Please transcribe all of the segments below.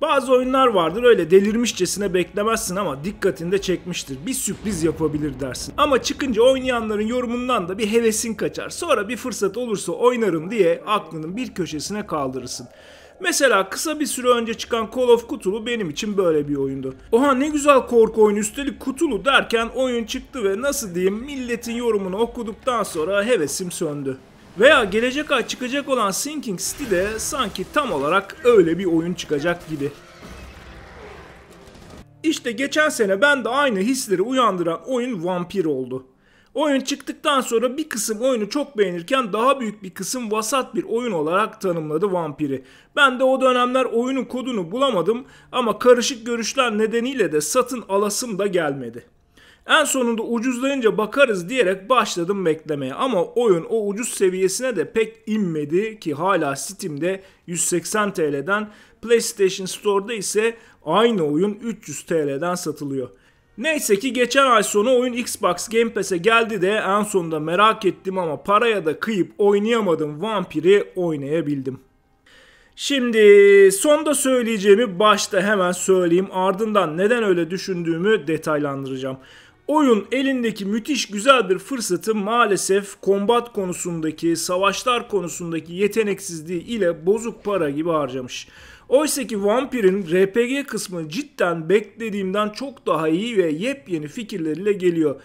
Bazı oyunlar vardır öyle delirmişçesine beklemezsin ama dikkatini de çekmiştir. Bir sürpriz yapabilir dersin. Ama çıkınca oynayanların yorumundan da bir hevesin kaçar. Sonra bir fırsat olursa oynarım diye aklının bir köşesine kaldırırsın. Mesela kısa bir süre önce çıkan Call of Cthulhu benim için böyle bir oyundu. Oha ne güzel korku oyunu üstelik Cthulhu derken oyun çıktı ve nasıl diyeyim milletin yorumunu okuduktan sonra hevesim söndü. Veya gelecek ay çıkacak olan Sinking City de sanki tam olarak öyle bir oyun çıkacak gibi. İşte geçen sene ben de aynı hisleri uyandıran oyun Vampir oldu. Oyun çıktıktan sonra bir kısım oyunu çok beğenirken daha büyük bir kısım vasat bir oyun olarak tanımladı Vampir'i. Ben de o dönemler oyunun kodunu bulamadım ama karışık görüşler nedeniyle de satın alasım da gelmedi. En sonunda ucuzlayınca bakarız diyerek başladım beklemeye ama oyun o ucuz seviyesine de pek inmedi ki hala Steam'de 180 TL'den PlayStation Store'da ise aynı oyun 300 TL'den satılıyor. Neyse ki geçen ay sonu oyun Xbox Game Pass'e geldi de en sonunda merak ettim ama paraya da kıyıp oynayamadım Vampir'i oynayabildim. Şimdi sonda söyleyeceğimi başta hemen söyleyeyim ardından neden öyle düşündüğümü detaylandıracağım. Oyun elindeki müthiş güzel bir fırsatı maalesef kombat konusundaki, savaşlar konusundaki yeteneksizliği ile bozuk para gibi harcamış. Oysa ki Vampir'in RPG kısmı cidden beklediğimden çok daha iyi ve yepyeni fikirleriyle geliyor.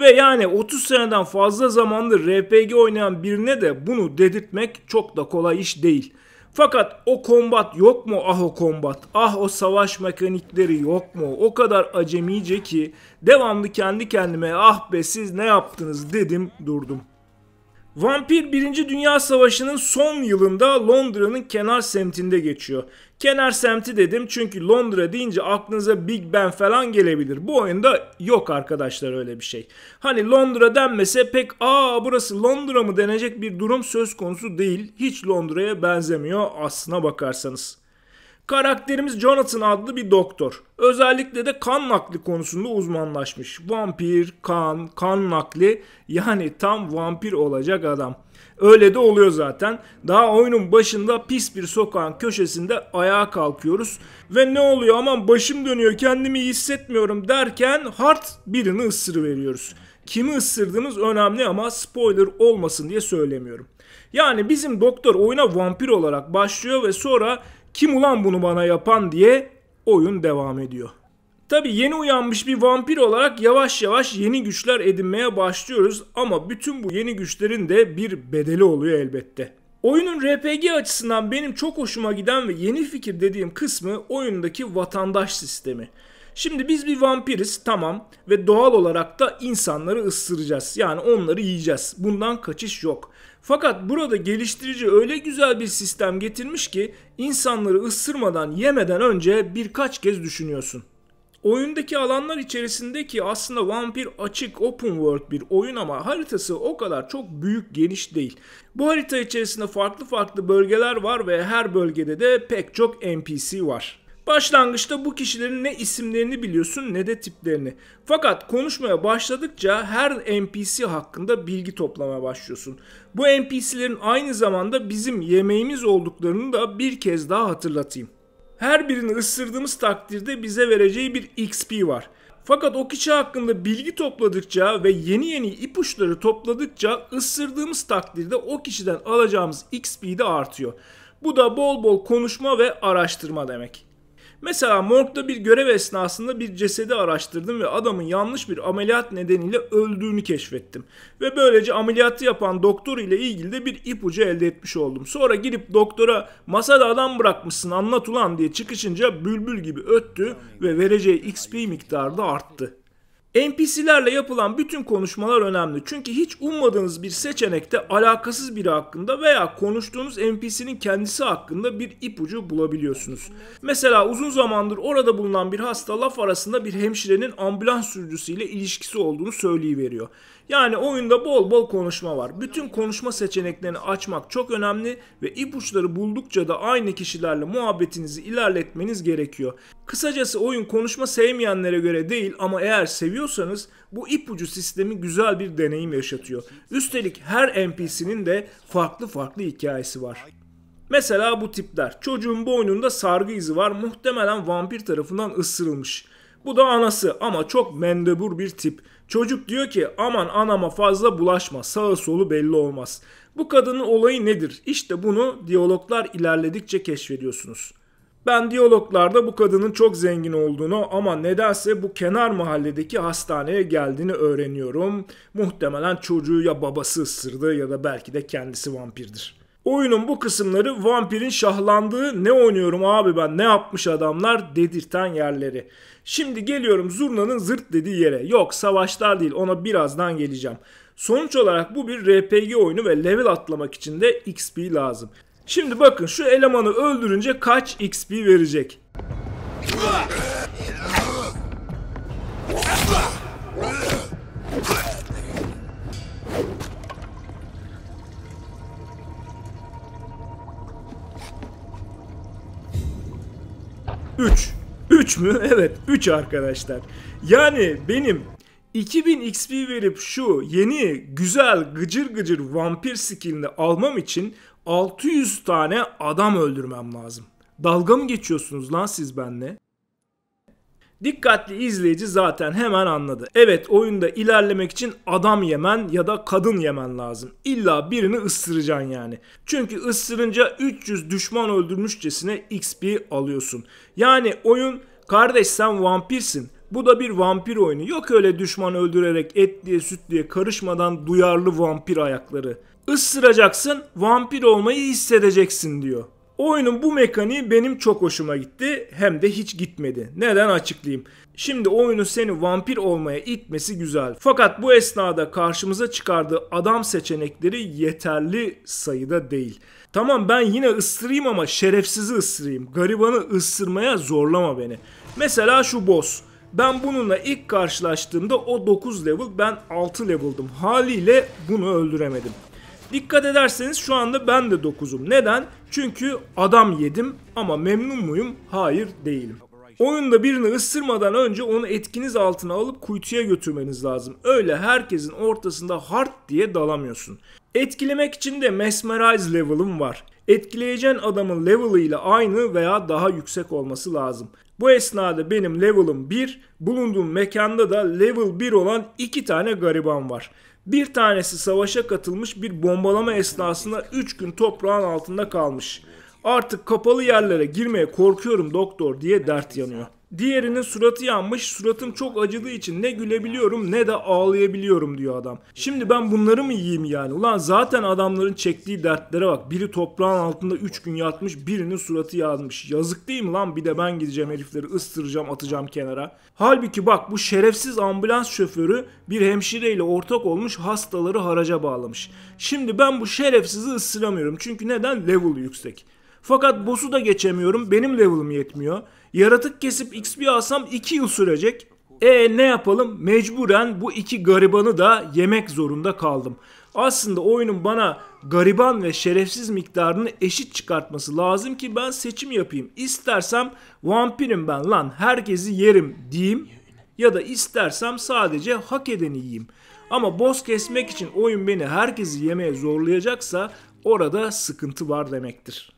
Ve yani 30 seneden fazla zamandır RPG oynayan birine de bunu dedirtmek çok da kolay iş değil. Fakat o kombat yok mu ah o kombat? Ah o savaş mekanikleri yok mu? O kadar acemice ki devamlı kendi kendime ah be siz ne yaptınız dedim durdum. Vampir 1. Dünya Savaşı'nın son yılında Londra'nın kenar semtinde geçiyor. Kenar semti dedim çünkü Londra deyince aklınıza Big Ben falan gelebilir. Bu oyunda yok arkadaşlar öyle bir şey. Hani Londra denmese pek aa burası Londra mı denecek bir durum söz konusu değil. Hiç Londra'ya benzemiyor aslına bakarsanız. Karakterimiz Jonathan adlı bir doktor. Özellikle de kan nakli konusunda uzmanlaşmış. Vampir, kan, kan nakli yani tam vampir olacak adam. Öyle de oluyor zaten. Daha oyunun başında pis bir sokağın köşesinde ayağa kalkıyoruz. Ve ne oluyor aman başım dönüyor kendimi iyi hissetmiyorum derken Hart birini ısırıveriyoruz. Kimi ısırdığımız önemli ama spoiler olmasın diye söylemiyorum. Yani bizim doktor oyuna vampir olarak başlıyor ve sonra kim ulan bunu bana yapan diye oyun devam ediyor. Tabi yeni uyanmış bir vampir olarak yavaş yavaş yeni güçler edinmeye başlıyoruz ama bütün bu yeni güçlerin de bir bedeli oluyor elbette. Oyunun RPG açısından benim çok hoşuma giden ve yeni fikir dediğim kısmı oyundaki vatandaş sistemi. Şimdi biz bir vampiriz tamam ve doğal olarak da insanları ısıracağız. Yani onları yiyeceğiz. Bundan kaçış yok. Fakat burada geliştirici öyle güzel bir sistem getirmiş ki insanları ısırmadan yemeden önce birkaç kez düşünüyorsun. Oyundaki alanlar içerisindeki aslında vampir açık open world bir oyun ama haritası o kadar çok büyük geniş değil. Bu harita içerisinde farklı farklı bölgeler var ve her bölgede de pek çok NPC var. Başlangıçta bu kişilerin ne isimlerini biliyorsun ne de tiplerini. Fakat konuşmaya başladıkça her NPC hakkında bilgi toplamaya başlıyorsun. Bu NPC'lerin aynı zamanda bizim yemeğimiz olduklarını da bir kez daha hatırlatayım. Her birini ısırdığımız takdirde bize vereceği bir XP var. Fakat o kişi hakkında bilgi topladıkça ve yeni yeni ipuçları topladıkça ısırdığımız takdirde o kişiden alacağımız XP de artıyor. Bu da bol bol konuşma ve araştırma demek. Mesela morgda bir görev esnasında bir cesedi araştırdım ve adamın yanlış bir ameliyat nedeniyle öldüğünü keşfettim. Ve böylece ameliyatı yapan doktor ile ilgili de bir ipucu elde etmiş oldum. Sonra gidip doktora masada adam bırakmışsın anlat ulan diye çıkışınca bülbül gibi öttü ve vereceği XP miktarı da arttı. NPC'lerle yapılan bütün konuşmalar önemli. Çünkü hiç ummadığınız bir seçenekte alakasız biri hakkında veya konuştuğunuz NPC'nin kendisi hakkında bir ipucu bulabiliyorsunuz. Mesela uzun zamandır orada bulunan bir hasta laf arasında bir hemşirenin ambulans sürücüsüyle ilişkisi olduğunu söyleyiveriyor. Yani oyunda bol bol konuşma var. Bütün konuşma seçeneklerini açmak çok önemli ve ipuçları buldukça da aynı kişilerle muhabbetinizi ilerletmeniz gerekiyor. Kısacası oyun konuşma sevmeyenlere göre değil ama eğer seviyor seviyorsanız bu ipucu sistemi güzel bir deneyim yaşatıyor. Üstelik her NPC'nin de farklı farklı hikayesi var. Mesela bu tipler. Çocuğun boynunda sargı izi var. Muhtemelen vampir tarafından ısırılmış. Bu da anası ama çok mendebur bir tip. Çocuk diyor ki aman anama fazla bulaşma sağı solu belli olmaz. Bu kadının olayı nedir? İşte bunu diyaloglar ilerledikçe keşfediyorsunuz. Ben diyaloglarda bu kadının çok zengin olduğunu ama nedense bu kenar mahalledeki hastaneye geldiğini öğreniyorum. Muhtemelen çocuğu ya babası ısırdı ya da belki de kendisi vampirdir. Oyunun bu kısımları vampirin şahlandığı ne oynuyorum abi ben ne yapmış adamlar dedirten yerleri. Şimdi geliyorum zurnanın zırt dediği yere. Yok savaşlar değil ona birazdan geleceğim. Sonuç olarak bu bir RPG oyunu ve level atlamak için de XP lazım. Şimdi bakın şu elemanı öldürünce kaç XP verecek. Üç. Üç mü? Evet üç arkadaşlar. Yani benim 2000 XP verip şu yeni güzel gıcır gıcır vampir skillini almam için 600 tane adam öldürmem lazım. Dalga mı geçiyorsunuz lan siz benle? Dikkatli izleyici zaten hemen anladı. Evet oyunda ilerlemek için adam yemen ya da kadın yemen lazım. İlla birini ısıracaksın yani. Çünkü ısırınca 300 düşman öldürmüşçesine XP alıyorsun. Yani oyun kardeş sen vampirsin bu da bir vampir oyunu. Yok öyle düşman öldürerek et diye süt diye karışmadan duyarlı vampir ayakları. Isıracaksın, vampir olmayı hissedeceksin diyor. Oyunun bu mekaniği benim çok hoşuma gitti hem de hiç gitmedi. Neden açıklayayım. Şimdi oyunu seni vampir olmaya itmesi güzel. Fakat bu esnada karşımıza çıkardığı adam seçenekleri yeterli sayıda değil. Tamam ben yine ısırayım ama şerefsizi ısırayım. Garibanı ısırmaya zorlama beni. Mesela şu boss. Ben bununla ilk karşılaştığımda o 9 level ben 6 level'dım. Haliyle bunu öldüremedim. Dikkat ederseniz şu anda ben de 9'um. Neden? Çünkü adam yedim ama memnun muyum? Hayır değilim. Oyunda birini ısırmadan önce onu etkiniz altına alıp kuytuya götürmeniz lazım. Öyle herkesin ortasında hard diye dalamıyorsun. Etkilemek için de mesmerize level'ım var. Etkileyeceğin adamın level'ı ile aynı veya daha yüksek olması lazım. Bu esnada benim level'ım 1, bulunduğum mekanda da level 1 olan 2 tane gariban var. Bir tanesi savaşa katılmış bir bombalama esnasında 3 gün toprağın altında kalmış. Artık kapalı yerlere girmeye korkuyorum doktor diye dert yanıyor. Diğerinin suratı yanmış. Suratım çok acıdığı için ne gülebiliyorum ne de ağlayabiliyorum diyor adam. Şimdi ben bunları mı yiyeyim yani? Ulan zaten adamların çektiği dertlere bak. Biri toprağın altında 3 gün yatmış, birinin suratı yanmış. Yazık değil mi lan? Bir de ben gideceğim herifleri ıstıracağım, atacağım kenara. Halbuki bak bu şerefsiz ambulans şoförü bir hemşireyle ortak olmuş hastaları haraca bağlamış. Şimdi ben bu şerefsizi ısıramıyorum. Çünkü neden? Level yüksek. Fakat boss'u da geçemiyorum. Benim level'ım yetmiyor. Yaratık kesip XP alsam 2 yıl sürecek. E ne yapalım? Mecburen bu iki garibanı da yemek zorunda kaldım. Aslında oyunun bana gariban ve şerefsiz miktarını eşit çıkartması lazım ki ben seçim yapayım. İstersem vampirim ben lan herkesi yerim diyeyim ya da istersem sadece hak edeni yiyeyim. Ama boss kesmek için oyun beni herkesi yemeye zorlayacaksa orada sıkıntı var demektir.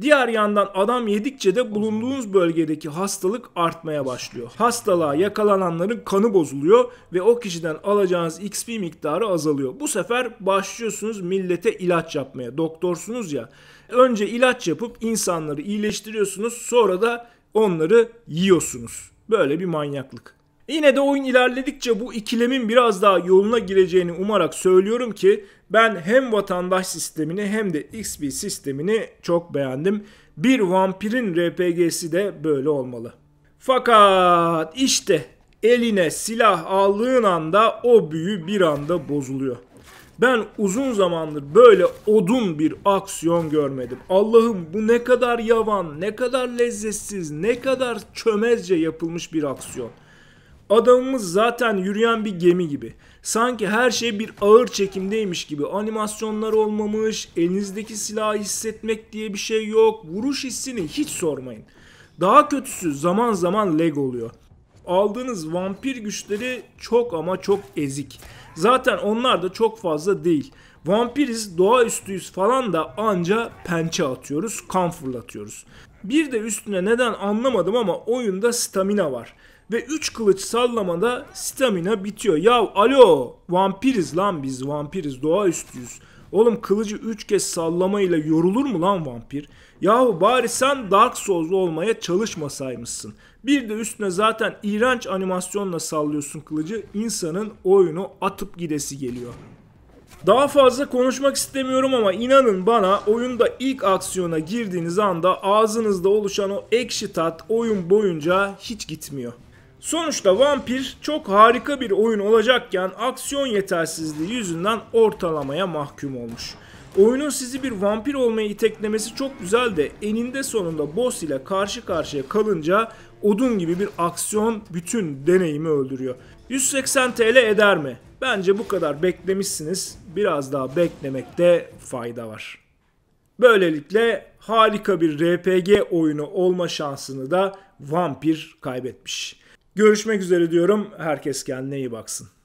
Diğer yandan adam yedikçe de bulunduğunuz bölgedeki hastalık artmaya başlıyor. Hastalığa yakalananların kanı bozuluyor ve o kişiden alacağınız XP miktarı azalıyor. Bu sefer başlıyorsunuz millete ilaç yapmaya. Doktorsunuz ya. Önce ilaç yapıp insanları iyileştiriyorsunuz sonra da onları yiyorsunuz. Böyle bir manyaklık. Yine de oyun ilerledikçe bu ikilemin biraz daha yoluna gireceğini umarak söylüyorum ki ben hem vatandaş sistemini hem de XP sistemini çok beğendim. Bir vampirin RPG'si de böyle olmalı. Fakat işte eline silah aldığın anda o büyü bir anda bozuluyor. Ben uzun zamandır böyle odun bir aksiyon görmedim. Allah'ım bu ne kadar yavan, ne kadar lezzetsiz, ne kadar çömezce yapılmış bir aksiyon. Adamımız zaten yürüyen bir gemi gibi. Sanki her şey bir ağır çekimdeymiş gibi. Animasyonlar olmamış, elinizdeki silahı hissetmek diye bir şey yok. Vuruş hissini hiç sormayın. Daha kötüsü zaman zaman lag oluyor. Aldığınız vampir güçleri çok ama çok ezik. Zaten onlar da çok fazla değil. Vampiriz, doğaüstüyüz falan da anca pençe atıyoruz, kan fırlatıyoruz. Bir de üstüne neden anlamadım ama oyunda stamina var. Ve 3 kılıç sallamada stamina bitiyor. Ya alo vampiriz lan biz vampiriz doğaüstüyüz. Oğlum kılıcı 3 kez sallamayla yorulur mu lan vampir? Yahu bari sen Dark Souls olmaya çalışmasaymışsın. Bir de üstüne zaten iğrenç animasyonla sallıyorsun kılıcı. İnsanın oyunu atıp gidesi geliyor. Daha fazla konuşmak istemiyorum ama inanın bana oyunda ilk aksiyona girdiğiniz anda ağzınızda oluşan o ekşi tat oyun boyunca hiç gitmiyor. Sonuçta Vampir çok harika bir oyun olacakken aksiyon yetersizliği yüzünden ortalamaya mahkum olmuş. Oyunun sizi bir vampir olmaya iteklemesi çok güzel de eninde sonunda boss ile karşı karşıya kalınca odun gibi bir aksiyon bütün deneyimi öldürüyor. 180 TL eder mi? Bence bu kadar beklemişsiniz. Biraz daha beklemekte fayda var. Böylelikle harika bir RPG oyunu olma şansını da Vampir kaybetmiş. Görüşmek üzere diyorum. Herkes kendine iyi baksın.